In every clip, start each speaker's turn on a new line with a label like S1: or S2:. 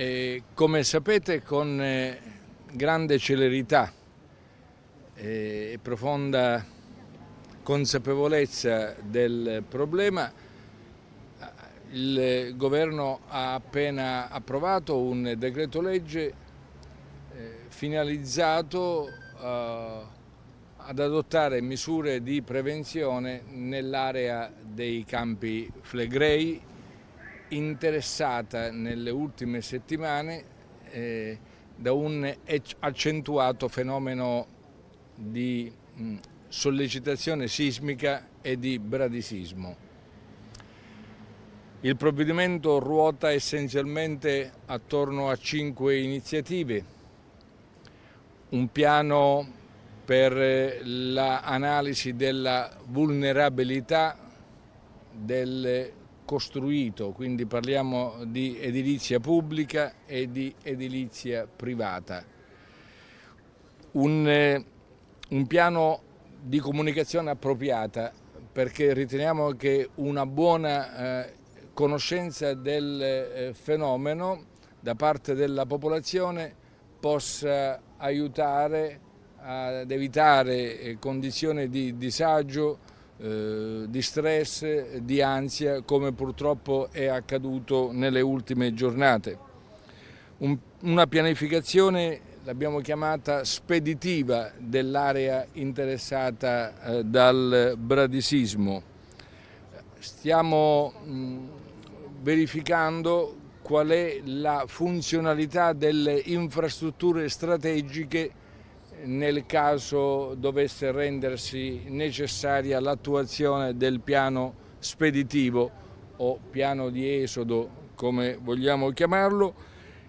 S1: E come sapete con eh, grande celerità eh, e profonda consapevolezza del problema il governo ha appena approvato un decreto legge eh, finalizzato ad adottare misure di prevenzione nell'area dei campi flegrei interessata nelle ultime settimane eh, da un accentuato fenomeno di mh, mm, sollecitazione sismica e di bradisismo. Il provvedimento ruota essenzialmente attorno a cinque iniziative. Un piano per l'analisi della vulnerabilità delle costruito, quindi parliamo di edilizia pubblica e di edilizia privata. Un, eh, un piano di comunicazione appropriata perché riteniamo che una buona eh, conoscenza del eh, fenomeno da parte della popolazione possa aiutare ad evitare eh, condizioni di disagio eh, di stress, di ansia, come purtroppo è accaduto nelle ultime giornate. Un, una pianificazione, l'abbiamo chiamata, speditiva dell'area interessata eh, dal bradisismo. Stiamo mh, verificando qual è la funzionalità delle infrastrutture strategiche nel caso dovesse rendersi necessaria l'attuazione del piano speditivo o piano di esodo come vogliamo chiamarlo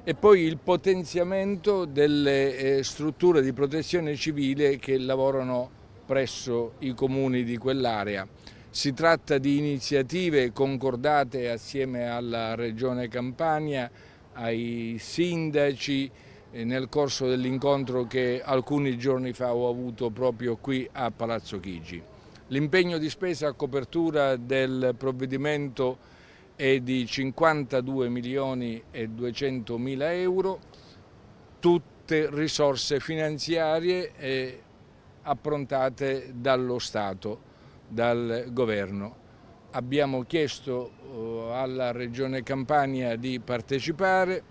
S1: e poi il potenziamento delle eh, strutture di protezione civile che lavorano presso i comuni di quell'area. Si tratta di iniziative concordate assieme alla Regione Campania, ai sindaci, nel corso dell'incontro che alcuni giorni fa ho avuto proprio qui a Palazzo Chigi. L'impegno di spesa a copertura del provvedimento è di 52 milioni e 200 mila euro, tutte risorse finanziarie approntate dallo Stato, dal Governo. Abbiamo chiesto eh, alla Regione Campania di partecipare,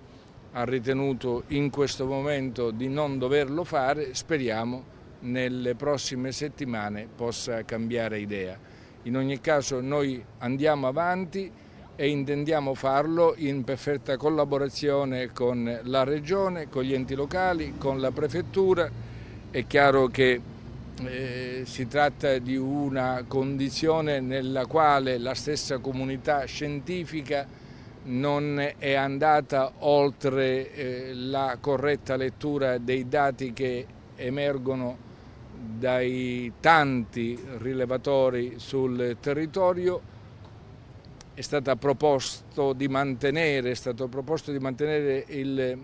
S1: ha ritenuto in questo momento di non doverlo fare, speriamo nelle prossime settimane possa cambiare idea. In ogni caso noi andiamo avanti e intendiamo farlo in perfetta collaborazione con la Regione, con gli enti locali, con la Prefettura. È chiaro che eh, si tratta di una condizione nella quale la stessa comunità scientifica non è andata oltre eh, la corretta lettura dei dati che emergono dai tanti rilevatori sul territorio. È, stato proposto di mantenere, proposto di mantenere il,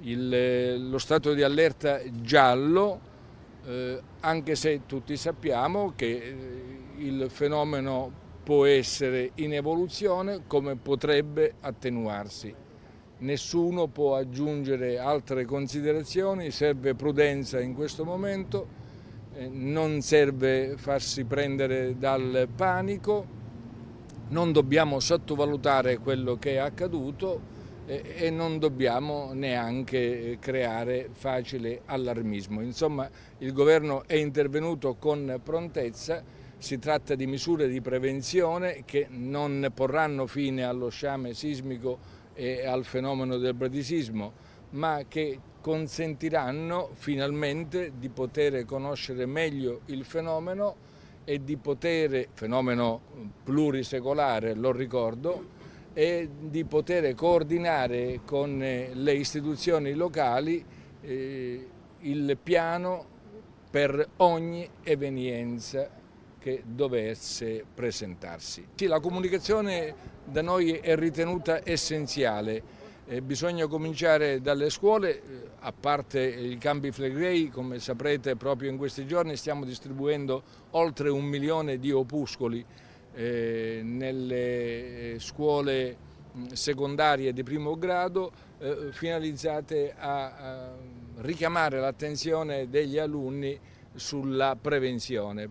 S1: il, lo stato di allerta giallo, eh, anche se tutti sappiamo che eh, il fenomeno può essere in evoluzione come potrebbe attenuarsi. Nessuno può aggiungere altre considerazioni, serve prudenza in questo momento, eh, non serve farsi prendere dal panico, non dobbiamo sottovalutare quello che è accaduto eh, e non dobbiamo neanche eh, creare facile allarmismo. Insomma il governo è intervenuto con prontezza si tratta di misure di prevenzione che non porranno fine allo sciame sismico e al fenomeno del bradisismo, ma che consentiranno finalmente di poter conoscere meglio il fenomeno e di poter, fenomeno plurisecolare lo ricordo, e di poter coordinare con eh, le istituzioni locali eh, il piano per ogni evenienza che dovesse presentarsi. Sì, la comunicazione da noi è ritenuta essenziale. Eh, bisogna cominciare dalle scuole, eh, a parte i campi flegrei, come saprete proprio in questi giorni stiamo distribuendo oltre un milione di opuscoli eh, nelle eh, scuole secondarie di primo grado eh, finalizzate a, a richiamare l'attenzione degli alunni sulla prevenzione.